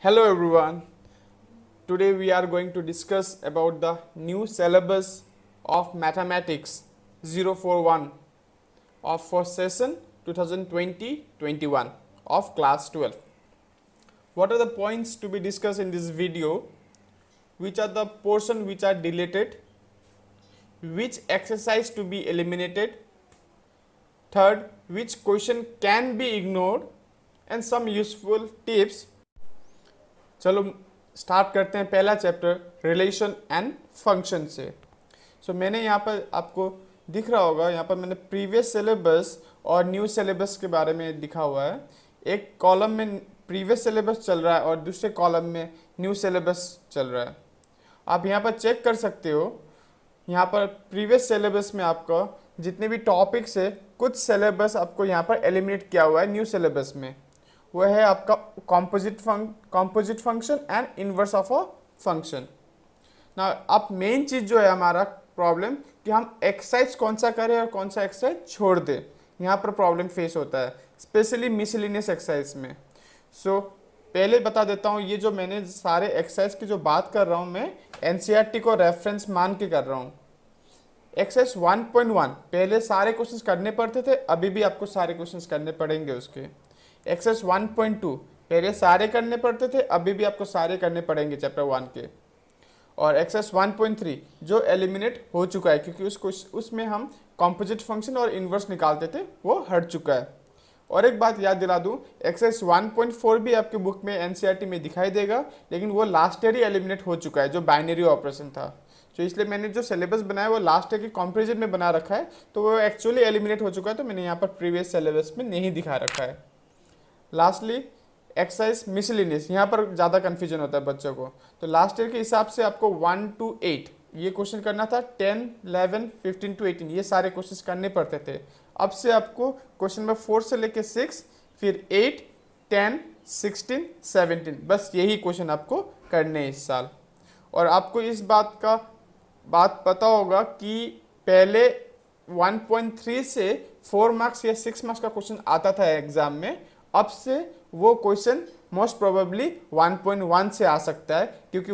Hello everyone. Today we are going to discuss about the new syllabus of Mathematics 041 of for session 2020-21 of class 12. What are the points to be discussed in this video? Which are the portion which are deleted? Which exercise to be eliminated? Third, which question can be ignored and some useful tips चलो start करते हैं पहला chapter relation and function से सो so, मैंने यहाँ पर आपको दिख रहा होगा यहाँ पर मैंने प्रीवियस सिलेबस और न्यू सिलेबस के बारे में लिखा हुआ है एक कॉलम में प्रीवियस सिलेबस चल रहा है और दूसरे कॉलम में न्यू सिलेबस चल रहा है आप यहाँ पर चेक कर सकते हो यहाँ पर प्रीवियस सिलेबस में आपका जितने भी टॉपिक्स है कुछ सिलेबस आपको यहाँ पर एलिमिनेट किया हुआ है न्यू सिलेबस में वह है आपका composite composite function and inverse of a function ना अब मेन चीज़ जो है हमारा प्रॉब्लम कि हम एक्सरसाइज कौन सा करें और कौन सा एक्सरसाइज छोड़ दें यहाँ पर प्रॉब्लम फेस होता है स्पेशली मिसलिनियस एक्सरसाइज में सो so, पहले बता देता हूँ ये जो मैंने सारे एक्सरसाइज की जो बात कर रहा हूँ मैं एन e को रेफरेंस मान के कर रहा हूँ एक्सरसाइज 1.1 पहले सारे क्वेश्चंस करने पड़ते थे अभी भी आपको सारे क्वेश्चंस करने पड़ेंगे उसके एक्सरसाइज वन पॉइंट टू पहले सारे करने पड़ते थे अभी भी आपको सारे करने पड़ेंगे चैप्टर वन के और एक्सरसाइज वन पॉइंट थ्री जो एलिमिनेट हो चुका है क्योंकि उसको उसमें हम कॉम्पोजिट फंक्शन और इन्वर्स निकालते थे वो हट चुका है और एक बात याद दिला दूँ एक्सरसाइज वन पॉइंट फोर भी आपके बुक में एन e में दिखाई देगा लेकिन वो लास्ट ईयर ही एलिमिनेट हो चुका है जो बाइनरी ऑपरेशन था तो इसलिए मैंने जो सिलेबस बनाया वो लास्ट ईयर के कॉम्पेरिजन में बना रखा है तो वो एक्चुअली एलिमिनेट हो चुका है तो मैंने यहाँ पर प्रीवियस सिलेबस में नहीं दिखा रखा है लास्टली एक्सरसाइज मिसलिनियस यहाँ पर ज़्यादा कन्फ्यूजन होता है बच्चों को तो लास्ट ईयर के हिसाब से आपको वन टू एट ये क्वेश्चन करना था ten eleven fifteen to eighteen ये सारे क्वेश्चन करने पड़ते थे अब से आपको क्वेश्चन नंबर फोर से लेके सिक्स फिर एट टेन सिक्सटीन सेवनटीन बस यही क्वेश्चन आपको करने हैं इस साल और आपको इस बात का बात पता होगा कि पहले 1.3 से 4 मार्क्स या 6 मार्क्स का क्वेश्चन आता था एग्ज़ाम में अब से वो क्वेश्चन मोस्ट प्रोबेबली 1.1 से आ सकता है क्योंकि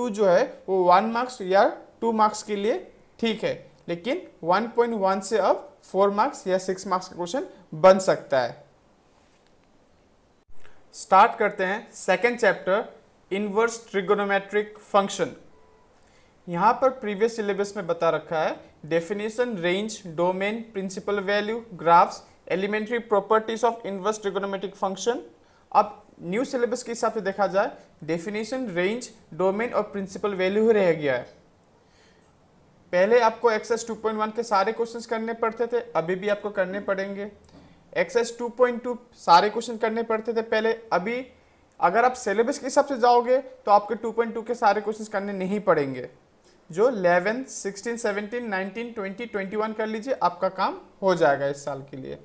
1.2 जो है वो वन मार्क्स या टू मार्क्स के लिए ठीक है लेकिन 1.1 से अब फोर मार्क्स या सिक्स मार्क्स का क्वेश्चन बन सकता है स्टार्ट करते हैं second chapter inverse trigonometric function यहाँ पर प्रीवियस सिलेबस में बता रखा है definition range domain principal value graphs elementary properties of inverse trigonometric function अब न्यू सिलेबस के हिसाब से देखा जाए डेफिनेशन रेंज डोमेन और प्रिंसिपल वैल्यू रह गया है पहले आपको एक्सएस 2.1 के सारे क्वेश्चंस करने पड़ते थे अभी भी आपको करने पड़ेंगे एक्सेस 2.2 सारे क्वेश्चन करने पड़ते थे पहले अभी अगर आप सिलेबस के हिसाब से जाओगे तो आपके 2.2 के सारे क्वेश्चंस करने नहीं पड़ेंगे जो 11, 16, 17, 19, 20, 21 कर लीजिए आपका काम हो जाएगा इस साल के लिए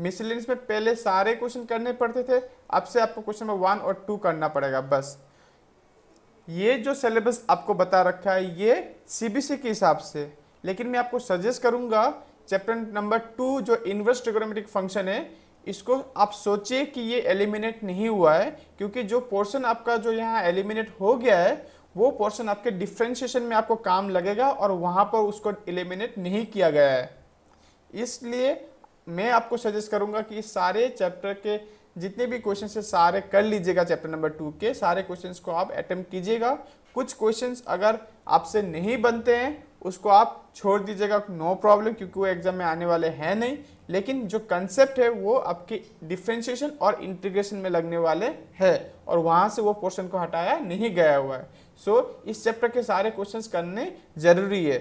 मिसलिनियस में पहले सारे क्वेश्चन करने पड़ते थे अब से आपको क्वेश्चन नंबर वन और टू करना पड़ेगा बस ये जो सिलेबस आपको बता रखा है ये सीबीसी के हिसाब से लेकिन मैं आपको सजेस्ट करूंगा चैप्टर नंबर टू जो इन्वर्स ट्रिग्नोमेट्रिक फंक्शन है इसको आप सोचिए कि ये एलिमिनेट नहीं हुआ है क्योंकि जो पोर्शन आपका जो यहाँ एलिमिनेट हो गया है वो पोर्शन आपके डिफ्रेंशिएशन में आपको काम लगेगा और वहाँ पर उसको एलिमिनेट नहीं किया गया है इसलिए मैं आपको सजेस्ट करूंगा कि सारे चैप्टर के जितने भी क्वेश्चन है सारे कर लीजिएगा चैप्टर नंबर टू के सारे क्वेश्चन को आप अटेम्प कीजिएगा कुछ क्वेश्चन अगर आपसे नहीं बनते हैं उसको आप छोड़ दीजिएगा नो प्रॉब्लम क्योंकि वो एग्जाम में आने वाले हैं नहीं लेकिन जो कंसेप्ट है वो आपके डिफ्रेंशिएशन और इंटीग्रेशन में लगने वाले है और वहाँ से वो पोर्शन को हटाया नहीं गया हुआ है सो so, इस चैप्टर के सारे क्वेश्चंस करने ज़रूरी है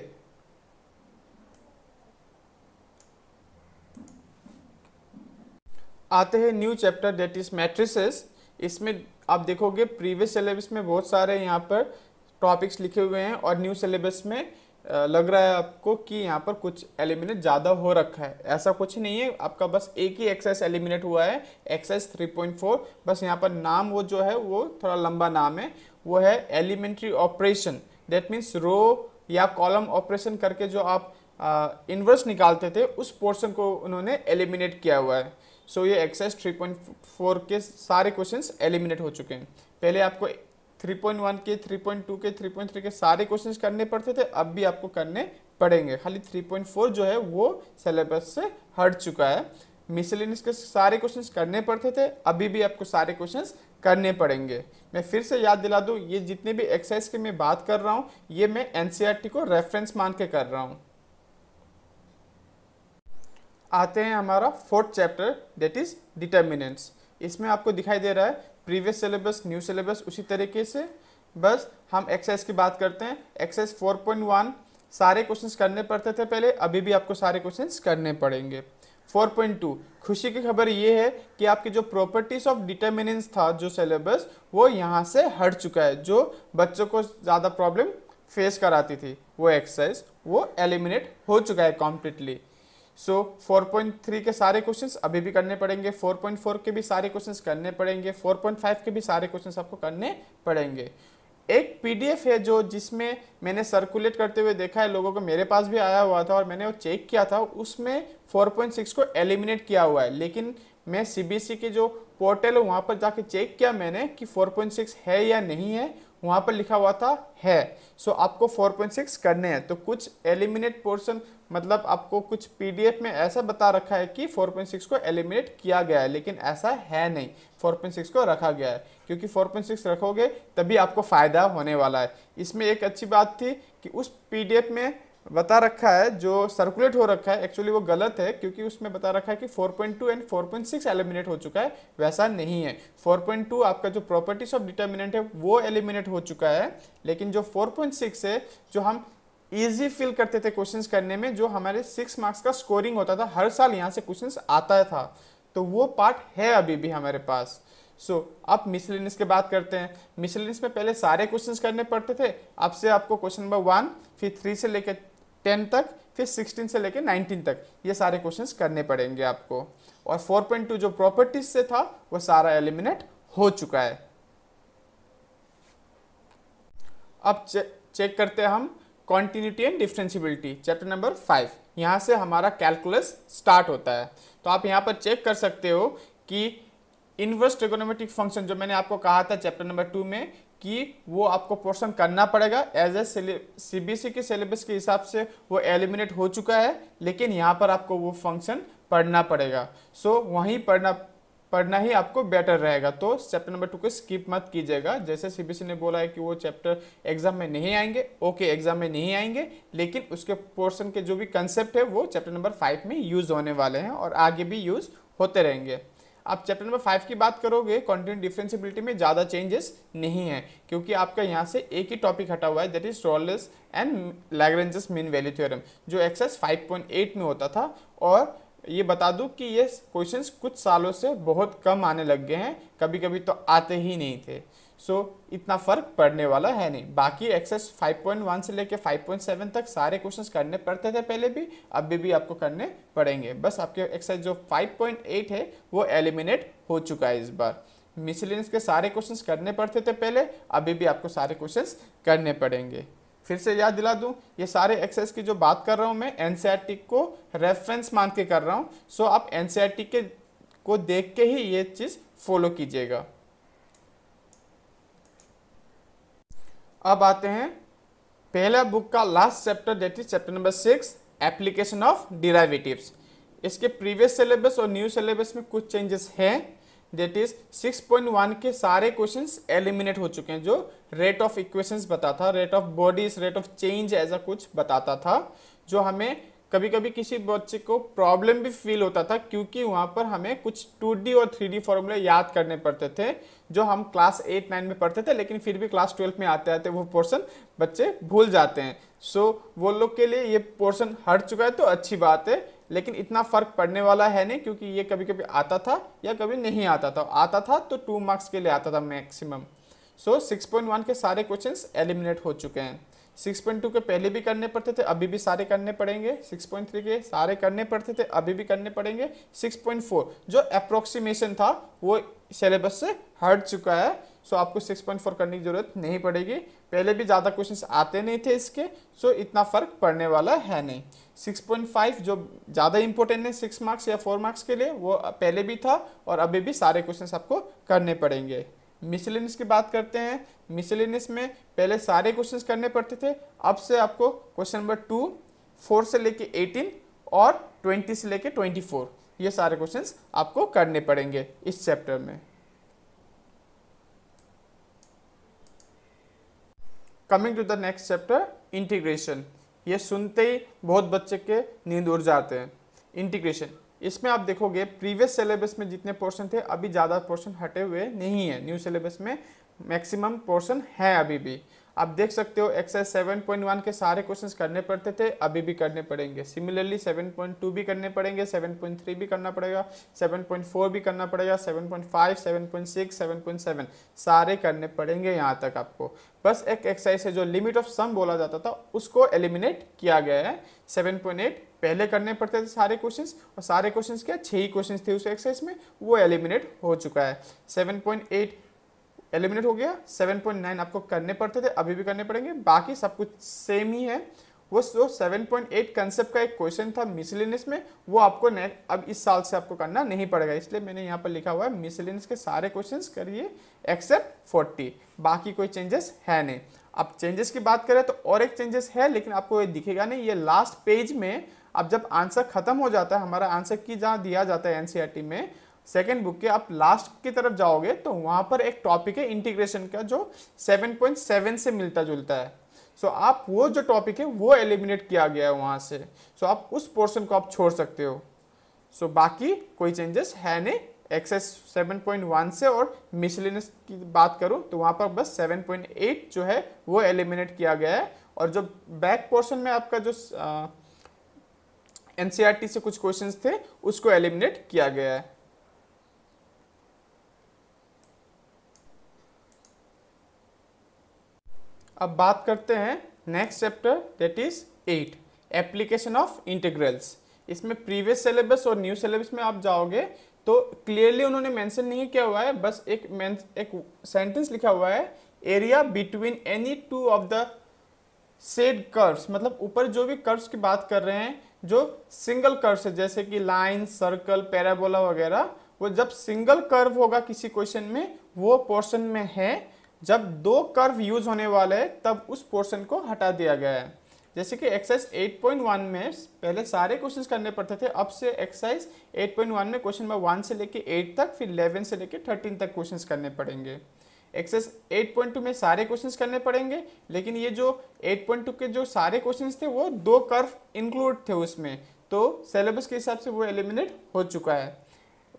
आते हैं new chapter that is matrices इसमें आप देखोगे प्रीवियस सिलेबस में बहुत सारे यहाँ पर टॉपिक्स लिखे हुए हैं और न्यू सिलेबस में लग रहा है आपको कि यहाँ पर कुछ एलिमिनेट ज़्यादा हो रखा है ऐसा कुछ नहीं है आपका बस एक ही एक्सेस एलिमिनेट हुआ है एक्सेस 3.4 बस यहाँ पर नाम वो जो है वो थोड़ा लंबा नाम है वो है elementary operation that means row या कॉलम ऑपरेशन करके जो आप इन्वर्स निकालते थे उस पोर्सन को उन्होंने एलिमिनेट किया हुआ है सो एक्सरसाइज ये पॉइंट 3.4 के सारे क्वेश्चन एलिमिनेट हो चुके हैं पहले आपको 3.1 के 3.2 के 3.3 के सारे क्वेश्चन करने पड़ते थे अब भी आपको करने पड़ेंगे खाली 3.4 जो है वो सिलेबस से हट चुका है मिसलिनियस के सारे क्वेश्चन करने पड़ते थे अभी भी आपको सारे क्वेश्चन करने पड़ेंगे मैं फिर से याद दिला दूँ ये जितने भी एक्सरसाइज की मैं बात कर रहा हूँ ये मैं एन e को रेफरेंस मान के कर रहा हूँ आते हैं हमारा fourth chapter that is determinants इसमें आपको दिखाई दे रहा है प्रीवियस सिलेबस न्यू सिलेबस उसी तरीके से बस हम एक्सरसाइज की बात करते हैं एक्सरसाइज 4.1 सारे क्वेश्चंस करने पड़ते थे पहले अभी भी आपको सारे क्वेश्चंस करने पड़ेंगे 4.2 खुशी की खबर ये है कि आपकी जो प्रॉपर्टीज ऑफ डिटर्मिनेंस था जो सिलेबस वो यहाँ से हट चुका है जो बच्चों को ज़्यादा प्रॉब्लम फेस कराती थी वो एक्सरसाइज वो एलिमिनेट हो चुका है कॉम्प्लीटली सो so, 4.3 के सारे क्वेश्चंस अभी भी करने पड़ेंगे 4.4 के भी सारे क्वेश्चंस करने पड़ेंगे 4.5 के भी सारे क्वेश्चंस आपको करने पड़ेंगे एक पीडीएफ है जो जिसमें मैंने सर्कुलेट करते हुए देखा है लोगों को मेरे पास भी आया हुआ था और मैंने वो चेक किया था उसमें 4.6 को एलिमिनेट किया हुआ है लेकिन मैं सी के जो पोर्टल है वहाँ पर जाके चेक किया मैंने कि फोर है या नहीं है वहाँ पर लिखा हुआ था है सो so, आपको 4.6 करने हैं तो कुछ एलिमिनेट पोर्शन मतलब आपको कुछ पीडीएफ में ऐसा बता रखा है कि 4.6 को एलिमिनेट किया गया है लेकिन ऐसा है नहीं 4.6 को रखा गया है क्योंकि 4.6 रखोगे तभी आपको फ़ायदा होने वाला है इसमें एक अच्छी बात थी कि उस पीडीएफ में बता रखा है जो सर्कुलेट हो रखा है एक्चुअली वो गलत है क्योंकि उसमें बता रखा है कि 4.2 एंड 4.6 एलिमिनेट हो चुका है वैसा नहीं है 4.2 आपका जो प्रॉपर्टीज ऑफ डिटर्मिनेंट है वो एलिमिनेट हो चुका है लेकिन जो 4.6 है जो हम इजी फील करते थे क्वेश्चंस करने में जो हमारे सिक्स मार्क्स का स्कोरिंग होता था हर साल यहाँ से क्वेश्चन आता था तो वो पार्ट है अभी भी हमारे पास सो so, आप मिसलिनस के बात करते हैं मिसलिनस में पहले सारे क्वेश्चंस करने पड़ते थे अब से आपको क्वेश्चन नंबर वन फिर थ्री से लेकर टेन तक फिर सिक्सटीन से लेकर नाइनटीन तक ये सारे क्वेश्चंस करने पड़ेंगे आपको और फोर पॉइंट टू जो प्रॉपर्टीज से था वो सारा एलिमिनेट हो चुका है अब चे, चेक करते हैं हम continuity and differentiability chapter number five यहाँ से हमारा कैलकुलस स्टार्ट होता है तो आप यहाँ पर चेक कर सकते हो कि इनवर्स ट्रिगोनोमेट्रिक फंक्शन जो मैंने आपको कहा था चैप्टर नंबर टू में कि वो आपको पोर्शन करना पड़ेगा एज ए सी के सिलेबस के हिसाब से वो एलिमिनेट हो चुका है लेकिन यहाँ पर आपको वो फंक्शन पढ़ना पड़ेगा सो so, वहीं पढ़ना पढ़ना ही आपको बेटर रहेगा तो चैप्टर नंबर टू को स्किप मत कीजिएगा जैसे सी ने बोला है कि वो चैप्टर एग्जाम में नहीं आएंगे ओके एग्जाम में नहीं आएंगे लेकिन उसके पोर्शन के जो भी कंसेप्ट है वो चैप्टर नंबर फाइव में यूज़ होने वाले हैं और आगे भी यूज़ होते रहेंगे आप चैप्टर नंबर फाइव की बात करोगे कंटेंट डिफ्रेंसिबिलिटी में ज़्यादा चेंजेस नहीं है क्योंकि आपका यहाँ से एक ही टॉपिक हटा हुआ है that is Rolle's and Lagrange's mean value theorem जो पॉइंट 5.8 में होता था और ये बता दूं कि ये क्वेश्चंस कुछ सालों से बहुत कम आने लग गए हैं कभी कभी तो आते ही नहीं थे सो so, इतना फर्क पड़ने वाला है नहीं बाकी एक्सेस 5.1 से लेके 5.7 तक सारे क्वेश्चंस करने पड़ते थे पहले भी अभी भी आपको करने पड़ेंगे बस आपके एक्सेस जो 5.8 है वो एलिमिनेट हो चुका है इस बार मिसलिनस के सारे क्वेश्चंस करने पड़ते थे पहले अभी भी आपको सारे क्वेश्चंस करने पड़ेंगे फिर से याद दिला दूं ये सारे एक्सेस की जो बात कर रहा हूँ मैं एन e को रेफरेंस मान के कर रहा हूँ सो so, आप एन e के को देख के ही ये चीज़ फॉलो कीजिएगा अब आते हैं पहला बुक का last chapter that is chapter number six application of derivatives इसके प्रीवियस सिलेबस और न्यू सिलेबस में कुछ चेंजेस हैं डेट इज 6.1 के सारे क्वेश्चंस एलिमिनेट हो चुके हैं जो रेट ऑफ इक्वेशंस बताता rate of bodies rate of change ऐसा कुछ बताता था जो हमें कभी कभी किसी बच्चे को प्रॉब्लम भी फील होता था क्योंकि वहाँ पर हमें कुछ 2D और 3D फॉर्मूले याद करने पड़ते थे जो हम क्लास एट नाइन में पढ़ते थे लेकिन फिर भी क्लास ट्वेल्व में आते आते वो पोर्शन बच्चे भूल जाते हैं सो so, वो लोग के लिए ये पोर्शन हट चुका है तो अच्छी बात है लेकिन इतना फ़र्क पड़ने वाला है नहीं क्योंकि ये कभी कभी आता था या कभी नहीं आता था आता था तो टू मार्क्स के लिए आता था मैक्सिमम सो सिक्स के सारे क्वेश्चन एलिमिनेट हो चुके हैं 6.2 के पहले भी करने पड़ते थे अभी भी सारे करने पड़ेंगे 6.3 के सारे करने पड़ते थे अभी भी करने पड़ेंगे 6.4 जो अप्रोक्सीमेशन था वो सिलेबस से हट चुका है सो so, आपको 6.4 करने की ज़रूरत नहीं पड़ेगी पहले भी ज़्यादा क्वेश्चंस आते नहीं थे इसके सो इतना फ़र्क पड़ने वाला है नहीं 6.5 जो ज़्यादा इंपॉर्टेंट है सिक्स मार्क्स या फोर मार्क्स के लिए वो पहले भी था और अभी भी सारे क्वेश्चन आपको करने पड़ेंगे मिसलिनस की बात करते हैं मिसलिनस में पहले सारे क्वेश्चंस करने पड़ते थे अब से आपको क्वेश्चन नंबर टू फोर से लेके एटीन और ट्वेंटी से लेके ट्वेंटी फोर ये सारे क्वेश्चंस आपको करने पड़ेंगे इस चैप्टर में coming to the next chapter integration ये सुनते ही बहुत बच्चे के नींद उड़ जाते हैं इंटीग्रेशन इसमें आप देखोगे प्रीवियस सिलेबस में जितने पोर्शन थे अभी ज़्यादा पोर्शन हटे हुए नहीं है न्यू सिलेबस में मैक्सिमम पोर्शन है अभी भी आप देख सकते हो एक्सरसाइज सेवन पॉइंट वन के सारे क्वेश्चंस करने पड़ते थे अभी भी करने पड़ेंगे सिमिलरली सेवन पॉइंट टू भी करने पड़ेंगे सेवन पॉइंट थ्री भी करना पड़ेगा सेवन पॉइंट फोर भी करना पड़ेगा seven point five seven point six seven point seven सारे करने पड़ेंगे यहाँ तक आपको बस एक एक्सरसाइज है जो लिमिट ऑफ सम बोला जाता था उसको एलिमिनेट किया गया है सेवन पॉइंट एट पहले करने पड़ते थे सारे क्वेश्चंस और सारे क्वेश्चंस क्या छह ही क्वेश्चंस थे उस एक्सरसाइज में वो एलिमिनेट हो चुका है सेवन पॉइंट एट एलिमिनेट हो गया 7.9 आपको करने पड़ते थे अभी भी करने पड़ेंगे बाकी सब कुछ सेम ही है वो जो 7.8 कंसेप्ट का एक क्वेश्चन था मिसलिनस में वो आपको ने अब इस साल से आपको करना नहीं पड़ेगा इसलिए मैंने यहाँ पर लिखा हुआ है मिसलिनस के सारे क्वेश्चन करिए एक्सेप्ट फोर्टी बाकी कोई चेंजेस है नहीं अब चेंजेस की बात करें तो और एक चेंजेस है लेकिन आपको ये दिखेगा नहीं ये लास्ट पेज में अब जब आंसर खत्म हो जाता है हमारा आंसर की जहाँ दिया जाता है एनसीईआरटी e में सेकेंड बुक के आप लास्ट की तरफ जाओगे तो वहाँ पर एक टॉपिक है इंटीग्रेशन का जो 7.7 से मिलता जुलता है सो so, आप वो जो टॉपिक है वो एलिमिनेट किया गया है वहाँ से सो so, आप उस पोर्शन को आप छोड़ सकते हो सो so, बाकी कोई चेंजेस है नहीं एक्सेस 7.1 से और मिसलिनस की बात करूँ तो वहाँ पर बस 7.8 जो है वो एलिमिनेट किया गया है और जो बैक पोर्शन में आपका जो एन टी e से कुछ क्वेश्चन थे उसको एलिमिनेट किया गया है अब बात करते हैं next chapter that is eight application of integrals इसमें प्रीवियस सिलेबस और न्यू सिलेबस में आप जाओगे तो क्लियरली उन्होंने मेंशन नहीं किया हुआ है बस एक एक सेंटेंस लिखा हुआ है area between any two of the said curves मतलब ऊपर जो भी कर्व्स की बात कर रहे हैं जो सिंगल कर्व्स है जैसे कि लाइन सर्कल पैराबोला वगैरह वो जब सिंगल कर्व होगा किसी क्वेश्चन में वो पोर्शन में है जब दो कर्व यूज होने वाले हैं तब उस पोर्शन को हटा दिया गया है जैसे कि एक्सरसाइज 8.1 में पहले सारे क्वेश्चन करने पड़ते थे अब से एक्सरसाइज 8.1 में क्वेश्चन नंबर वन से लेके एट तक फिर इलेवन से लेके थर्टीन तक क्वेश्चन करने पड़ेंगे एक्सरसाइज 8.2 में सारे क्वेश्चन करने पड़ेंगे लेकिन ये जो 8.2 के जो सारे क्वेश्चन थे वो दो कर्व इंक्लूड थे उसमें तो सिलेबस के हिसाब से वो एलिमिनेट हो चुका है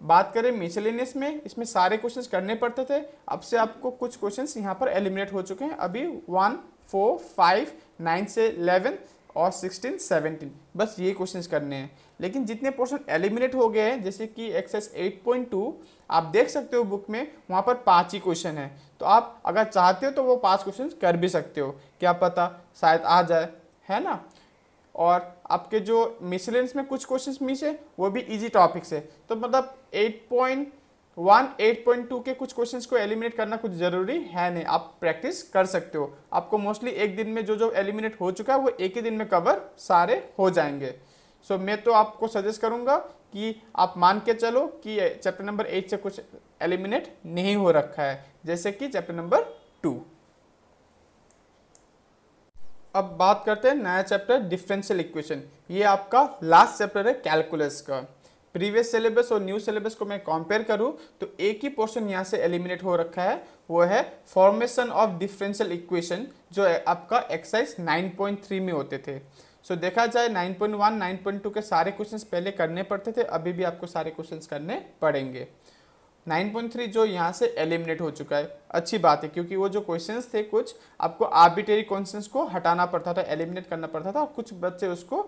बात करें मिसलिनियस में इसमें सारे क्वेश्चंस करने पड़ते थे अब से आपको कुछ क्वेश्चंस यहाँ पर एलिमिनेट हो चुके हैं अभी वन फोर फाइव नाइन से इलेवन और सिक्सटीन सेवनटीन बस ये क्वेश्चंस करने हैं लेकिन जितने पोर्शन एलिमिनेट हो गए हैं जैसे कि एक्सेस 8.2 आप देख सकते हो बुक में वहाँ पर पाँच ही क्वेश्चन है तो आप अगर चाहते हो तो वो पाँच क्वेश्चन कर भी सकते हो क्या पता शायद आ जाए है ना और आपके जो मिसलेंस में कुछ क्वेश्चन मिस है वो भी इजी टॉपिक्स है तो मतलब eight point one eight point two के कुछ क्वेश्चंस को एलिमिनेट करना कुछ ज़रूरी है नहीं आप प्रैक्टिस कर सकते हो आपको मोस्टली एक दिन में जो जो एलिमिनेट हो चुका है वो एक ही दिन में कवर सारे हो जाएंगे सो so, मैं तो आपको सजेस्ट करूँगा कि आप मान के चलो कि चैप्टर नंबर एट से कुछ एलिमिनेट नहीं हो रखा है जैसे कि चैप्टर नंबर टू अब बात करते हैं नया चैप्टर डिफरेंशियल इक्वेशन ये आपका लास्ट चैप्टर है कैलकुलस का प्रीवियस सिलेबस और न्यू सिलेबस को मैं कंपेयर करूं तो एक ही पोर्शन यहाँ से एलिमिनेट हो रखा है वो है फॉर्मेशन ऑफ डिफरेंशियल इक्वेशन जो आपका एक्सरसाइज 9.3 में होते थे सो so, देखा जाए 9.1, 9.2 के सारे क्वेश्चंस पहले करने पड़ते थे अभी भी आपको सारे क्वेश्चंस करने पड़ेंगे 9.3 जो यहाँ से एलिमिनेट हो चुका है अच्छी बात है क्योंकि वो जो क्वेश्चंस थे कुछ आपको आर्बिटेरी क्वेश्चंस को हटाना पड़ता था एलिमिनेट करना पड़ता था कुछ बच्चे उसको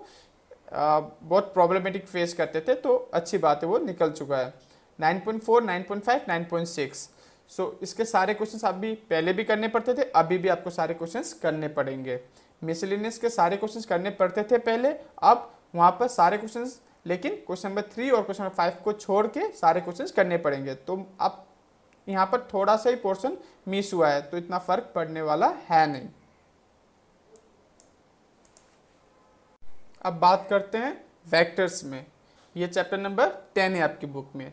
आ, बहुत प्रॉब्लमेटिक फेस करते थे तो अच्छी बात है वो निकल चुका है 9.4, 9.5, 9.6 सो इसके सारे क्वेश्चंस आप भी पहले भी करने पड़ते थे अभी भी आपको सारे क्वेश्चन करने पड़ेंगे मिसलिनियस के सारे क्वेश्चन करने पड़ते थे पहले अब वहाँ पर सारे क्वेश्चन लेकिन क्वेश्चन नंबर थ्री और क्वेश्चन नंबर फाइव को छोड़ के सारे क्वेश्चन करने पड़ेंगे तो आप यहाँ पर थोड़ा सा ही पोर्शन मिस हुआ है तो इतना फर्क पड़ने वाला है नहीं अब बात करते हैं वेक्टर्स में ये चैप्टर नंबर टेन है आपकी बुक में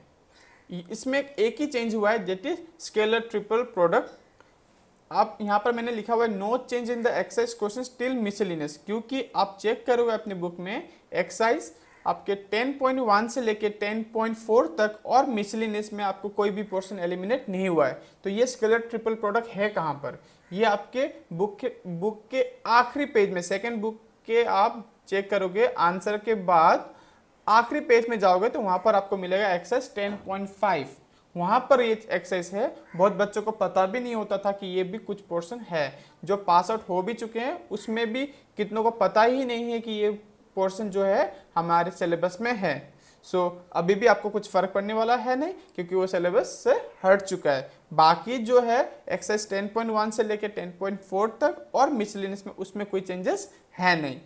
इसमें एक ही चेंज हुआ है that is scalar triple product आप यहाँ पर मैंने लिखा हुआ है no change in the exercise question still miscellaneous क्योंकि आप चेक करोगे अपने बुक में एक्साइज आपके 10.1 से लेके 10.4 तक और मिसलिनियस में आपको कोई भी पोर्शन एलिमिनेट नहीं हुआ है तो ये स्केलर ट्रिपल प्रोडक्ट है कहाँ पर ये आपके बुक के बुक के आखिरी पेज में सेकेंड बुक के आप चेक करोगे आंसर के बाद आखिरी पेज में जाओगे तो वहाँ पर आपको मिलेगा एक्सेस 10.5 वहाँ पर ये एक्सरसाइज है बहुत बच्चों को पता भी नहीं होता था कि ये भी कुछ पोर्शन है जो पास आउट हो भी चुके हैं उसमें भी कितनों को पता ही नहीं है कि ये पोर्शन जो है हमारे सिलेबस में है सो so, अभी भी आपको कुछ फ़र्क पड़ने वाला है नहीं क्योंकि वो सिलेबस से हट चुका है बाकी जो है एक्सरसाइज 10.1 से लेकर 10.4 तक और मिसलिनस में उसमें कोई चेंजेस है नहीं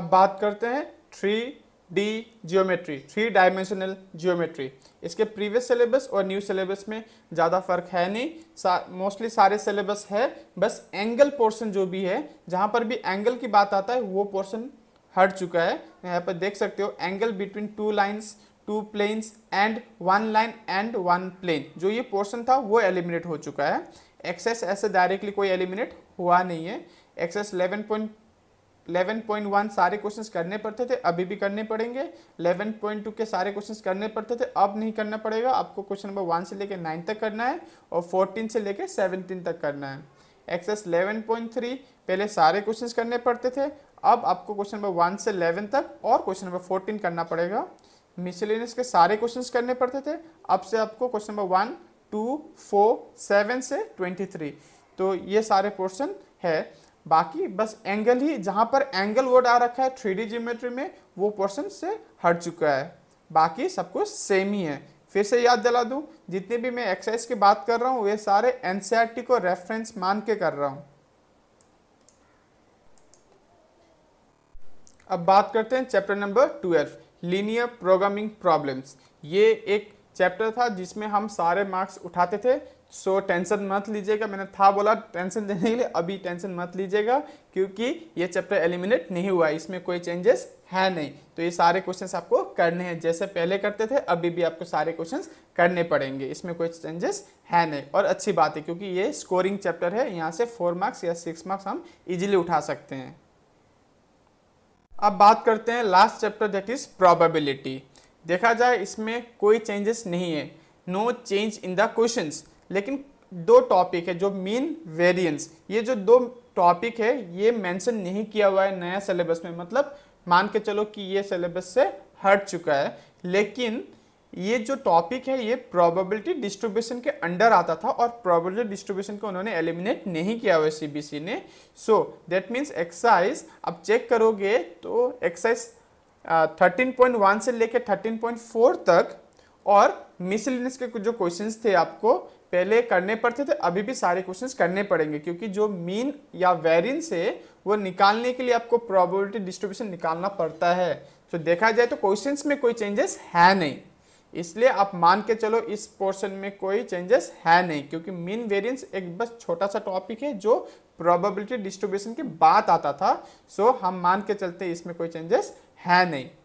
अब बात करते हैं three D geometry three dimensional geometry इसके प्रीवियस सिलेबस और न्यू सिलेबस में ज़्यादा फर्क है नहीं मोस्टली सा, सारे सिलेबस है बस एंगल पोर्शन जो भी है जहाँ पर भी एंगल की बात आता है वो पोर्शन हट चुका है यहाँ पर देख सकते हो angle between two lines two planes and one line and one plane जो ये पोर्शन था वो एलिमिनेट हो चुका है एक्सेस ऐसे डायरेक्टली कोई एलिमिनेट हुआ नहीं है एक्सेस 11.2 11.1 सारे क्वेश्चंस करने पड़ते थे अभी भी करने पड़ेंगे 11.2 के सारे क्वेश्चंस करने पड़ते थे अब नहीं करना पड़ेगा आपको क्वेश्चन नंबर वन से लेकर नाइन तक करना है और फोर्टीन से लेकर सेवनटीन तक करना है एक्सेस 11.3 पहले सारे क्वेश्चंस करने पड़ते थे अब आपको क्वेश्चन नंबर वन से इलेवन तक और क्वेश्चन नंबर फोर्टीन करना पड़ेगा मिसलिनियस के सारे क्वेश्चन करने पड़ते थे अब से आपको question number one two four seven से ट्वेंटी थ्री तो ये सारे क्वेश्चन है बाकी बस एंगल ही जहाँ पर एंगल वर्ड आ रखा है थ्री ज्योमेट्री में वो पोर्सन से हट चुका है बाकी सब कुछ सेम ही है फिर से याद दिला दूँ जितने भी मैं एक्सरसाइज की बात कर रहा हूँ वे सारे एन e को रेफरेंस मान के कर रहा हूँ अब बात करते हैं chapter number twelve linear programming problems ये एक चैप्टर था जिसमें हम सारे मार्क्स उठाते थे सो so, टेंशन मत लीजिएगा मैंने था बोला टेंशन देने के लिए अभी टेंशन मत लीजिएगा क्योंकि ये चैप्टर एलिमिनेट नहीं हुआ इसमें कोई चेंजेस है नहीं तो ये सारे क्वेश्चंस आपको करने हैं जैसे पहले करते थे अभी भी आपको सारे क्वेश्चंस करने पड़ेंगे इसमें कोई चेंजेस है नहीं और अच्छी बात है क्योंकि ये स्कोरिंग चैप्टर है यहाँ से फोर मार्क्स या सिक्स मार्क्स हम इजिली उठा सकते हैं अब बात करते हैं last chapter that is probability देखा जाए इसमें कोई चेंजेस नहीं है no change in the question लेकिन दो टॉपिक है जो मीन वेरिएंस ये जो दो टॉपिक है ये मेंशन नहीं किया हुआ है नया सिलेबस में मतलब मान के चलो कि ये सिलेबस से हट चुका है लेकिन ये जो टॉपिक है ये प्रोबेबिलिटी डिस्ट्रीब्यूशन के अंडर आता था और प्रोबेबिलिटी डिस्ट्रीब्यूशन को उन्होंने एलिमिनेट नहीं किया हुआ सी ने सो दैट मीन्स एक्साइज आप चेक करोगे तो एक्साइज थर्टीन वन से लेकर फोर तक और मिसलिनियस के जो क्वेश्चन थे आपको पहले करने पड़ते थे तो अभी भी सारे क्वेश्चंस करने पड़ेंगे क्योंकि जो मीन या वेरियंस है वो निकालने के लिए आपको प्रोबेबिलिटी डिस्ट्रीब्यूशन निकालना पड़ता है तो देखा जाए तो क्वेश्चंस में कोई चेंजेस है नहीं इसलिए आप मान के चलो इस पोर्शन में कोई चेंजेस है नहीं क्योंकि मीन वेरियंस एक बस छोटा सा टॉपिक है जो प्रोबेबिलिटी डिस्ट्रीब्यूशन की बात आता था सो हम मान के चलते इसमें कोई चेंजेस है नहीं